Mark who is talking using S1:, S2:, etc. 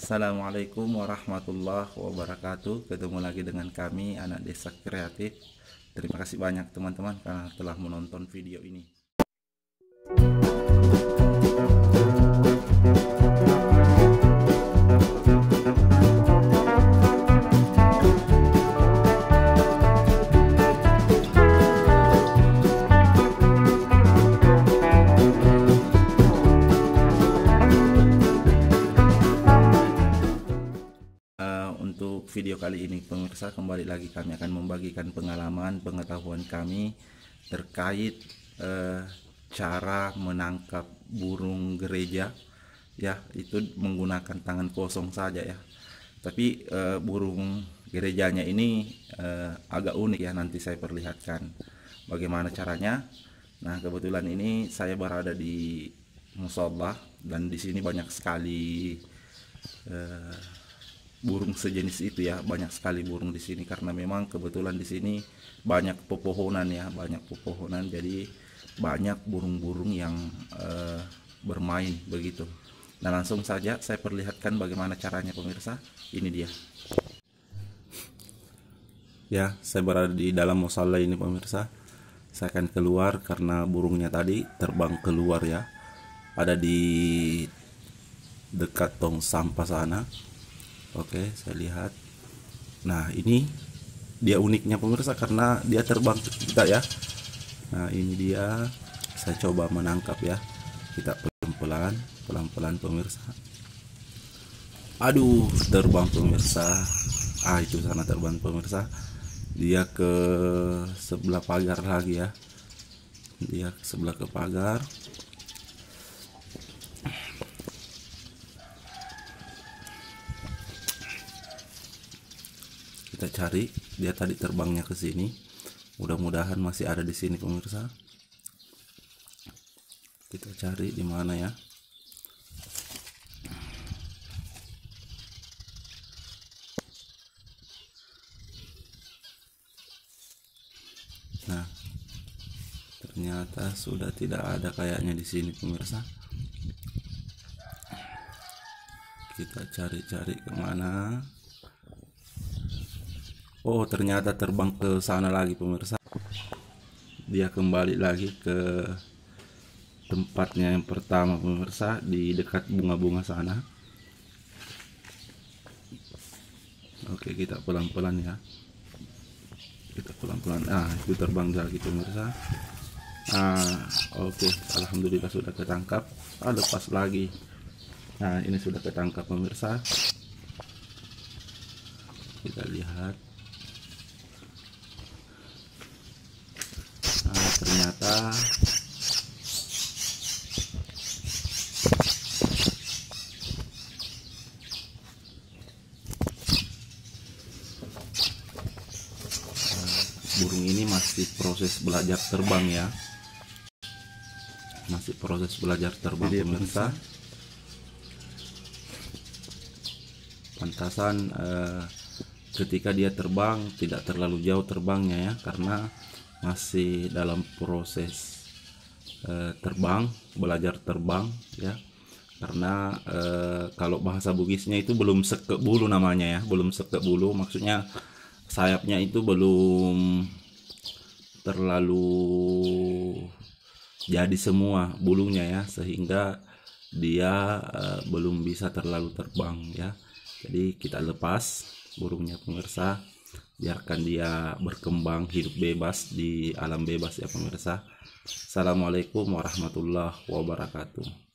S1: Assalamualaikum warahmatullahi wabarakatuh Ketemu lagi dengan kami anak desa kreatif Terima kasih banyak teman-teman karena telah menonton video ini untuk video kali ini pemirsa kembali lagi kami akan membagikan pengalaman pengetahuan kami terkait eh, cara menangkap burung gereja ya itu menggunakan tangan kosong saja ya tapi eh, burung gerejanya ini eh, agak unik ya nanti saya perlihatkan bagaimana caranya nah kebetulan ini saya berada di musola dan di sini banyak sekali eh, burung sejenis itu ya banyak sekali burung di sini karena memang kebetulan di sini banyak pepohonan ya banyak pepohonan jadi banyak burung-burung yang eh, bermain begitu nah langsung saja saya perlihatkan bagaimana caranya pemirsa ini dia ya saya berada di dalam musala ini pemirsa saya akan keluar karena burungnya tadi terbang keluar ya ada di dekat tong sampah sana oke saya lihat nah ini dia uniknya pemirsa karena dia terbang kita ya nah ini dia saya coba menangkap ya kita pelan-pelan pelan-pelan pemirsa aduh terbang pemirsa ah itu sana terbang pemirsa dia ke sebelah pagar lagi ya dia ke sebelah ke pagar kita cari dia tadi terbangnya ke sini mudah-mudahan masih ada di sini pemirsa kita cari di mana ya nah ternyata sudah tidak ada kayaknya di sini pemirsa kita cari-cari kemana Oh ternyata terbang ke sana lagi pemirsa Dia kembali lagi ke tempatnya yang pertama pemirsa Di dekat bunga-bunga sana Oke kita pelan-pelan ya Kita pelan-pelan Ah itu terbang lagi pemirsa Nah oke Alhamdulillah sudah ketangkap Ah lepas lagi Nah ini sudah ketangkap pemirsa Kita lihat kita nah, burung ini masih proses belajar terbang ya masih proses belajar terbang Jadi, pemirsa pantasan eh, ketika dia terbang tidak terlalu jauh terbangnya ya karena masih dalam proses eh, terbang belajar terbang ya karena eh, kalau bahasa Bugisnya itu belum sekek bulu namanya ya belum sekek bulu maksudnya sayapnya itu belum terlalu jadi semua bulunya ya sehingga dia e, belum bisa terlalu terbang ya jadi kita lepas burungnya pemirsa biarkan dia berkembang hidup bebas di alam bebas ya pemirsa assalamualaikum warahmatullahi wabarakatuh